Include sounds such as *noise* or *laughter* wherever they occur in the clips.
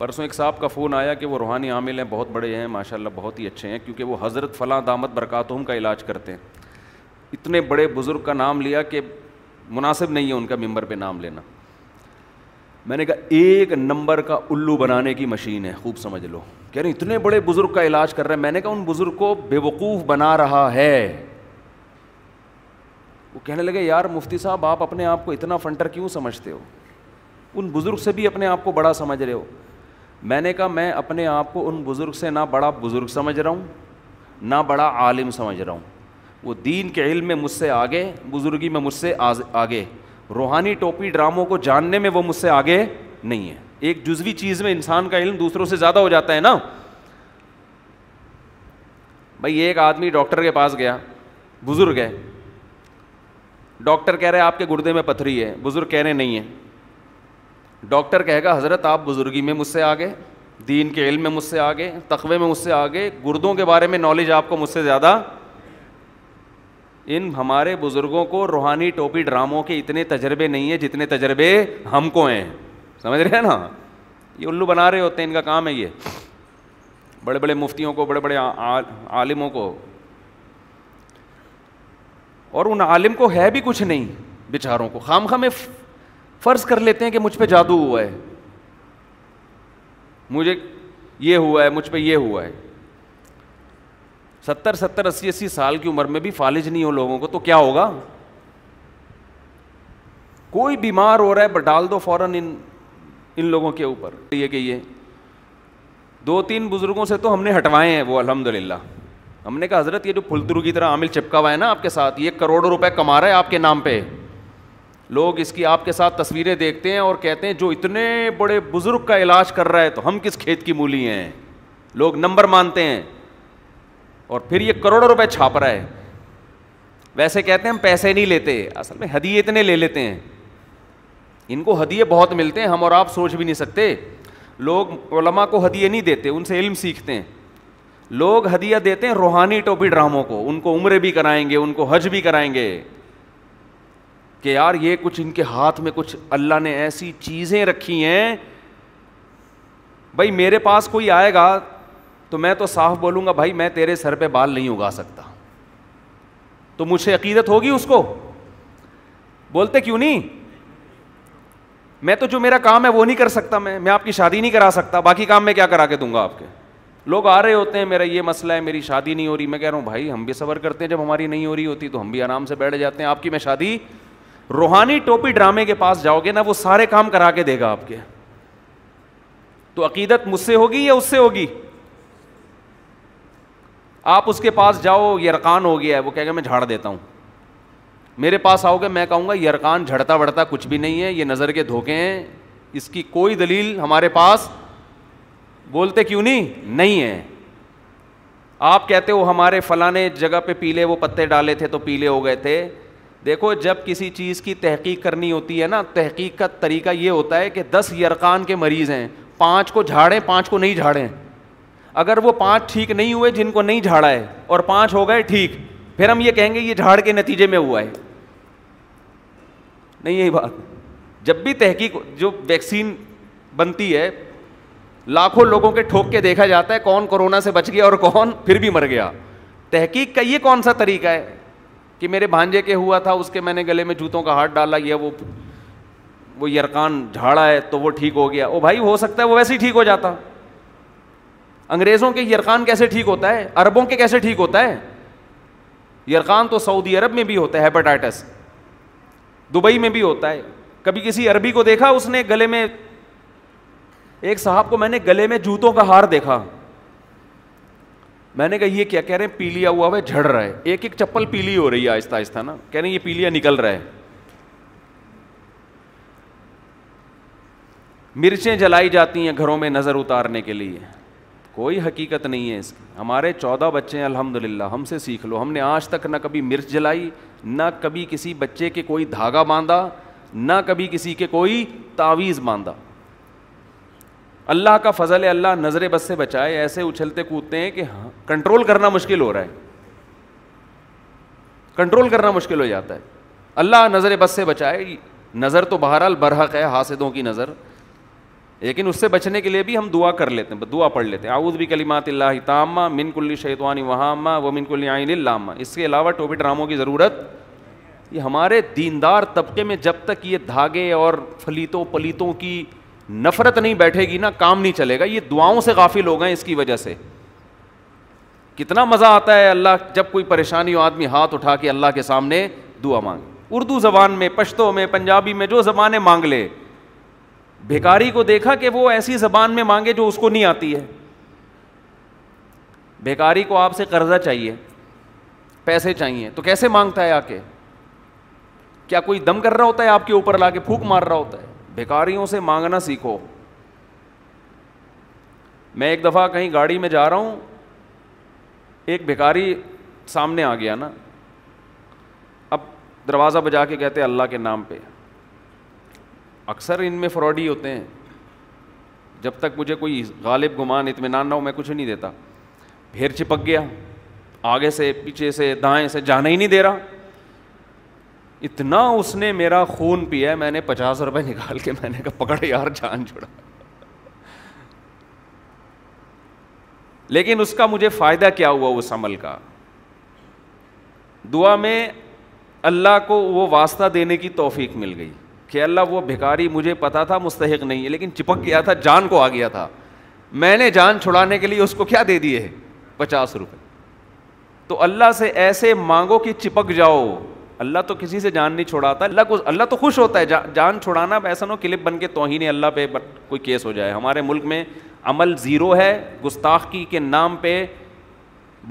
परसों एक साहब का फ़ोन आया कि वो रूहानी आमिल हैं बहुत बड़े हैं माशाल्लाह बहुत ही अच्छे हैं क्योंकि वो हज़रत फ़लाँ दामद बरक़ातहम का इलाज करते हैं इतने बड़े बुज़ुर्ग का नाम लिया कि मुनासिब नहीं है उनका मेम्बर पे नाम लेना मैंने कहा एक नंबर का उल्लू बनाने की मशीन है खूब समझ लो कह रहे इतने बड़े बुज़ुर्ग का इलाज कर रहे हैं मैंने कहा उन बुज़ुर्ग को बेवकूफ़ बना रहा है वो कहने लगे यार मुफ्ती साहब आप अपने आप को इतना फंटर क्यों समझते हो उन बुज़ुर्ग से भी अपने आप को बड़ा समझ रहे हो मैंने कहा मैं अपने आप को उन बुज़ुर्ग से ना बड़ा बुज़ुर्ग समझ रहा हूँ ना बड़ा आलिम समझ रहा हूँ वो दीन के इल्म में मुझसे आगे बुज़ुर्गी में मुझसे आगे रूहानी टोपी ड्रामों को जानने में वो मुझसे आगे नहीं है एक जुजवी चीज़ में इंसान का इल्म दूसरों से ज़्यादा हो जाता है ना भाई एक आदमी डॉक्टर के पास गया बुज़ुर्ग है डॉक्टर कह रहे आपके गुर्दे में पथरी है बुज़ुर्ग कह रहे नहीं है डॉक्टर कहेगा हज़रत आप बुज़ुर्गी में मुझसे आगे दीन के इल्म में मुझसे आगे तखबे में मुझसे आगे गुर्दों के बारे में नॉलेज आपको मुझसे ज़्यादा इन हमारे बुज़ुर्गों को रूहानी टोपी ड्रामों के इतने तजर्बे नहीं है जितने तजर्बे हमको हैं समझ रहे हैं ना ये उल्लू बना रहे होते हैं इनका काम है ये बड़े बड़े मुफ्तियों को बड़े बड़े आलिमों को और उन आलिम को है भी कुछ नहीं बेचारों को खाम खाम फर्ज कर लेते हैं कि मुझ पर जादू हुआ है मुझे ये हुआ है मुझ पर ये हुआ है सत्तर सत्तर अस्सी अस्सी साल की उम्र में भी फालिज नहीं हो लोगों को तो क्या होगा कोई बीमार हो रहा है डाल दो फौरन इन इन लोगों के ऊपर ये कि ये दो तीन बुजुर्गों से तो हमने हटवाए हैं वो अल्हम्दुलिल्लाह हमने कहा हजरत ये जो फुलतरू की तरह आमिल चिपका हुआ है ना आपके साथ ये करोड़ों रुपए कमा रहा है आपके नाम पे लोग इसकी आपके साथ तस्वीरें देखते हैं और कहते हैं जो इतने बड़े बुज़ुर्ग का इलाज कर रहा है तो हम किस खेत की मूली हैं लोग नंबर मानते हैं और फिर ये करोड़ों रुपए छाप रहा है वैसे कहते हैं हम पैसे नहीं लेते असल में हदिए इतने ले लेते हैं इनको हदिए बहुत मिलते हैं हम और आप सोच भी नहीं सकते लोग को हदिए नहीं देते उनसे इल्म सीखते हैं लोग हदिया देते हैं रूहानी टोपी ड्रामों को उनको उम्र भी कराएंगे उनको हज भी कराएंगे कि यार ये कुछ इनके हाथ में कुछ अल्लाह ने ऐसी चीज़ें रखी हैं भाई मेरे पास कोई आएगा तो मैं तो साफ बोलूंगा भाई मैं तेरे सर पे बाल नहीं उगा सकता तो मुझे अकीदत होगी उसको बोलते क्यों नहीं मैं तो जो मेरा काम है वो नहीं कर सकता मैं मैं आपकी शादी नहीं करा सकता बाकी काम मैं क्या करा के दूंगा आपके लोग आ रहे होते हैं मेरा ये मसला है मेरी शादी नहीं हो रही मैं कह रहा हूँ भाई हम भी सबर करते हैं जब हमारी नहीं हो रही होती तो हम भी आराम से बैठ जाते हैं आपकी मैं शादी रूहानी टोपी ड्रामे के पास जाओगे ना वो सारे काम करा के देगा आपके तो अकीदत मुझसे होगी या उससे होगी आप उसके पास जाओ यरकान हो गया है वो कहेगा मैं झाड़ देता हूँ मेरे पास आओगे मैं कहूँगा अरकान झड़ता वड़ता कुछ भी नहीं है ये नज़र के धोखे हैं इसकी कोई दलील हमारे पास बोलते क्यों नहीं नहीं है आप कहते हो हमारे फलाने जगह पे पीले वो पत्ते डाले थे तो पीले हो गए थे देखो जब किसी चीज़ की तहकीक करनी होती है ना तहकीक का तरीका ये होता है कि दस यरकान के मरीज़ हैं पाँच को झाड़ें पाँच को नहीं झाड़ें अगर वो पाँच ठीक नहीं हुए जिनको नहीं झाड़ा है और पाँच हो गए ठीक फिर हम ये कहेंगे ये झाड़ के नतीजे में हुआ है नहीं यही बात जब भी तहकीक जो वैक्सीन बनती है लाखों लोगों के ठोक के देखा जाता है कौन कोरोना से बच गया और कौन फिर भी मर गया तहकीक का ये कौन सा तरीका है कि मेरे भांजे के हुआ था उसके मैंने गले में जूतों का हाथ डाला या वो वो यरकान झाड़ा है तो वो ठीक हो गया ओ भाई हो सकता है वो वैसे ही ठीक हो जाता अंग्रेज़ों के यरकान कैसे ठीक होता है अरबों के कैसे ठीक होता है यरकान तो सऊदी अरब में भी होता है हेपेटाइटस दुबई में भी होता है कभी किसी अरबी को देखा उसने गले में एक साहब को मैंने गले में जूतों का हार देखा मैंने कहा ये क्या कह रहे हैं पीलिया हुआ है झड़ रहा है एक एक चप्पल पीली हो रही है आहिस्ता आहिस्ता ना कह रहे हैं ये पीलिया निकल रहा है मिर्चें जलाई जाती हैं घरों में नज़र उतारने के लिए कोई हकीकत नहीं है इसकी हमारे चौदह बच्चे हैं अल्हम्दुलिल्लाह हमसे सीख लो हमने आज तक ना कभी मिर्च जलाई ना कभी किसी बच्चे के कोई धागा बांधा ना कभी किसी के कोई तावीज़ बांधा अल्लाह का फजल है अल्लाह नज़र बस से बचाए ऐसे उछलते कूदते हैं कि कंट्रोल हाँ, करना मुश्किल हो रहा है कंट्रोल करना मुश्किल हो जाता है अल्लाह नज़र बस से बचाए नज़र तो बहरहाल बरहक है हासदों की नज़र लेकिन उससे बचने के लिए भी हम दुआ कर लेते हैं दुआ पढ़ लेते हैं आऊद भी कलीमात तामा मिनकुल्ली शैतवानी वहामा व मिनकुल्ली आइन लामा इसके अलावा टोपी ड्रामों की ज़रूरत ये हमारे दीनदार तबके में जब तक ये धागे और फलीतों पलीतों की नफरत नहीं बैठेगी ना काम नहीं चलेगा ये दुआओं से गाफिल हो गए इसकी वजह से कितना मज़ा आता है अल्लाह जब कोई परेशानी हो आदमी हाथ उठा के अल्लाह के सामने दुआ मांगे उर्दू ज़बान में पश्तो में पंजाबी में जो ज़बानें मांग ले भिकारी को देखा कि वो ऐसी ज़बान में मांगे जो उसको नहीं आती है भिकारी को आपसे कर्जा चाहिए पैसे चाहिए तो कैसे मांगता है आके क्या कोई दम कर रहा होता है आपके ऊपर लाके फूक मार रहा होता है भिखारियों से मांगना सीखो मैं एक दफ़ा कहीं गाड़ी में जा रहा हूँ एक भिखारी सामने आ गया ना अब दरवाज़ा बजा के कहते अल्लाह के नाम पे अक्सर इनमें फ्रॉडी होते हैं जब तक मुझे कोई गालिब गुमान इतमान ना हो मैं कुछ नहीं देता फिर चिपक गया आगे से पीछे से दाएं से जाना ही नहीं दे रहा इतना उसने मेरा खून पिया मैंने पचास रुपए निकाल के मैंने कहा पकड़ यार जान छोड़ा लेकिन उसका मुझे फ़ायदा क्या हुआ उस अमल का दुआ में अल्लाह को वो वास्ता देने की तोफीक मिल गई कि अल्लाह वो भिखारी मुझे पता था मुस्तक नहीं है लेकिन चिपक गया था जान को आ गया था मैंने जान छुड़ाने के लिए उसको क्या दे दिए है पचास रुपये तो अल्लाह से ऐसे मांगो कि चिपक जाओ अल्लाह तो किसी से जान नहीं छोड़ाता अल्लाह को अल्लाह तो खुश होता है जा, जान छोड़ाना ऐसा नो क्लिप बन के तो ही नहीं अल्लाह पे बट कोई केस हो जाए हमारे मुल्क में अमल ज़ीरो है गुस्ताखी के नाम पर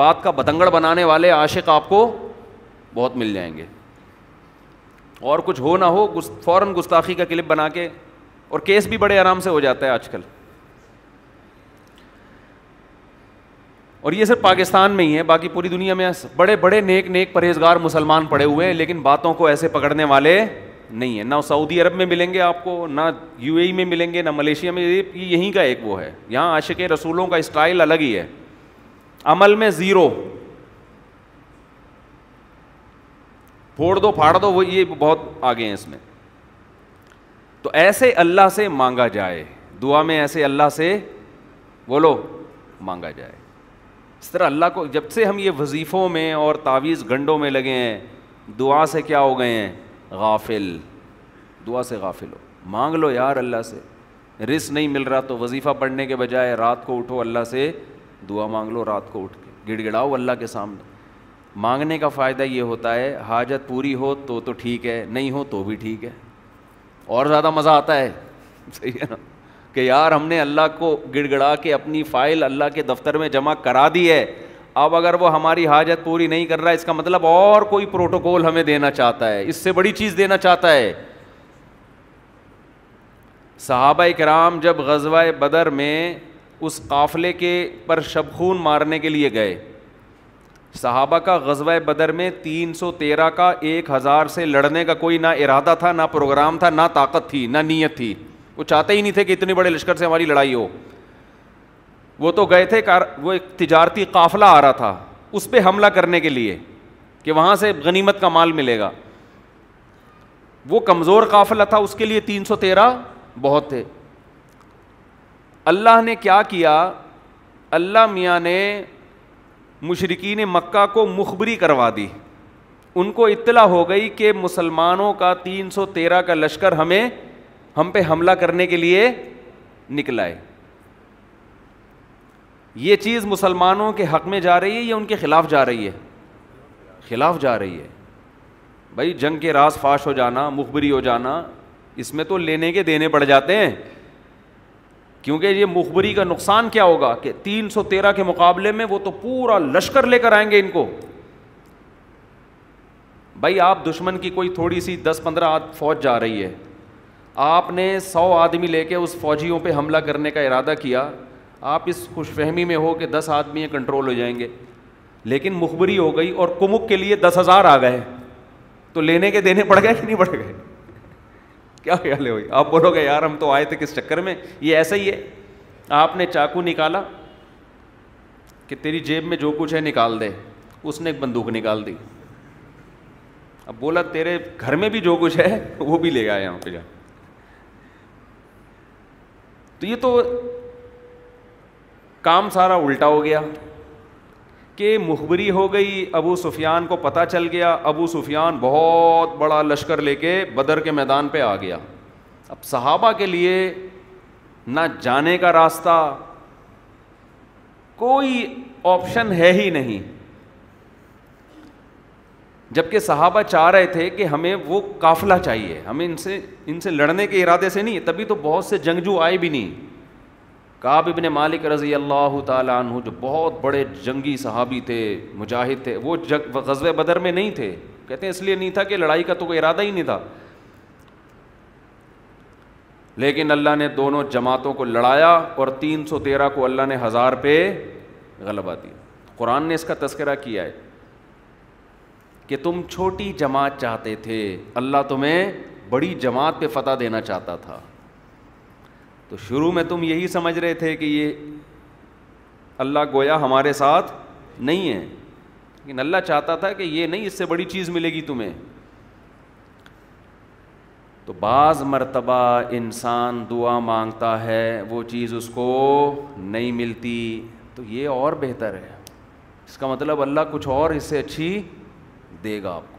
बात का बतंगड़ बनाने वाले आशिक आपको बहुत मिल जाएंगे और कुछ हो ना हो गुस, फ़ौर गुस्ताखी का क्लिप बना के और केस भी बड़े आराम से हो जाता है आजकल और ये सिर्फ पाकिस्तान में ही है बाकी पूरी दुनिया में बड़े बड़े नेक नेक परहेजगार मुसलमान पड़े हुए हैं लेकिन बातों को ऐसे पकड़ने वाले नहीं है ना सऊदी अरब में मिलेंगे आपको ना यूएई में मिलेंगे ना मलेशिया में यहीं का एक वो है यहाँ आशिक रसूलों का स्टाइल अलग ही है अमल में ज़ीरो फोड़ दो फाड़ दो वो ये बहुत आगे हैं इसमें तो ऐसे अल्लाह से मांगा जाए दुआ में ऐसे अल्लाह से बोलो मांगा जाए इस तरह अल्लाह को जब से हम ये वजीफ़ों में और तावीज़ गंडों में लगे हैं दुआ से क्या हो गए हैं गाफिल दुआ से गाफिल हो मांग लो यार अल्लाह से रिस नहीं मिल रहा तो वजीफ़ा पढ़ने के बजाय रात को उठो अल्लाह से दुआ मांग लो रात को उठ के गिड़गिड़ाओ अल्लाह के सामने मांगने का फ़ायदा ये होता है हाजत पूरी हो तो तो ठीक है नहीं हो तो भी ठीक है और ज़्यादा मज़ा आता है *laughs* सही है ना कि यार हमने अल्लाह को गिड़गड़ा के अपनी फ़ाइल अल्लाह के दफ्तर में जमा करा दी है अब अगर वो हमारी हाजत पूरी नहीं कर रहा इसका मतलब और कोई प्रोटोकॉल हमें देना चाहता है इससे बड़ी चीज़ देना चाहता है साहब कराम जब गजवा बदर में उस काफ़ले के पर शब खून मारने के लिए गए साहबा का गजवा बदर में तीन सौ तेरह का एक हज़ार से लड़ने का कोई ना इरादा था ना प्रोग्राम था ना ताकत थी ना नीयत थी वो चाहते ही नहीं थे कि इतने बड़े लश्कर से हमारी लड़ाई हो वो तो गए थे कार वो एक तजारती काफ़िला आ रहा था उस पर हमला करने के लिए कि वहाँ से गनीमत का माल मिलेगा वो कमज़ोर काफ़िला था उसके लिए तीन सौ तेरह बहुत थे अल्लाह ने क्या किया अल्लाह मियाँ ने मुशरकिन मक्का को मुखबरी करवा दी उनको इतला हो गई कि मुसलमानों का तीन सौ तेरह का लश्कर हमें हम पे हमला करने के लिए निकलाए ये चीज़ मुसलमानों के हक में जा रही है या उनके खिलाफ जा रही है खिलाफ जा रही है भाई जंग के राज फाश हो जाना मुखबरी हो जाना इसमें तो लेने के देने पड़ जाते हैं क्योंकि ये मुखबरी का नुकसान क्या होगा कि 313 के मुकाबले में वो तो पूरा लश्कर लेकर आएंगे इनको भाई आप दुश्मन की कोई थोड़ी सी 10-15 फौज जा रही है आपने सौ आदमी लेके उस फौजियों पे हमला करने का इरादा किया आप इस खुश फहमी में हो कि दस आदमी कंट्रोल हो जाएंगे लेकिन मुखबरी हो गई और कुमुक के लिए दस हज़ार आ गए तो लेने के देने पड़ गए कि नहीं पड़ गए क्या ख्याल है भाई आप बोलोगे यार हम तो आए थे किस चक्कर में ये ऐसा ही है आपने चाकू निकाला कि तेरी जेब में जो कुछ है निकाल दे उसने एक बंदूक निकाल दी अब बोला तेरे घर में भी जो कुछ है वो भी ले गया यहाँ पे जा तो ये तो काम सारा उल्टा हो गया कि मुखबरी हो गई अबू सुफियान को पता चल गया अबू सुफियान बहुत बड़ा लश्कर लेके बदर के मैदान पे आ गया अब सहाबा के लिए ना जाने का रास्ता कोई ऑप्शन है ही नहीं जबकि सहाबा चाह रहे थे कि हमें वो काफिला चाहिए हमें इनसे इनसे लड़ने के इरादे से नहीं तभी तो बहुत से जंगजू आए भी नहीं काब इबन मालिक रज़ी अल्लाह तु जो बहुत बड़े जंगी सहाबी थे मुजाहिद थे वो जग गजब बदर में नहीं थे कहते हैं इसलिए नहीं था कि लड़ाई का तो कोई इरादा ही नहीं था लेकिन अल्लाह ने दोनों जमातों को लड़ाया और तीन सौ तेरह को अल्लाह ने हज़ार पे गलबा दिया कुरान ने इसका तस्करा किया है कि तुम छोटी जमात चाहते थे अल्लाह तुम्हें बड़ी जमात पे फतह देना चाहता था तो शुरू में तुम यही समझ रहे थे कि ये अल्लाह गोया हमारे साथ नहीं है लेकिन अल्लाह चाहता था कि ये नहीं इससे बड़ी चीज़ मिलेगी तुम्हें तो बाज़ मरतबा इंसान दुआ मांगता है वो चीज़ उसको नहीं मिलती तो ये और बेहतर है इसका मतलब अल्लाह कुछ और इससे अच्छी देगा आपको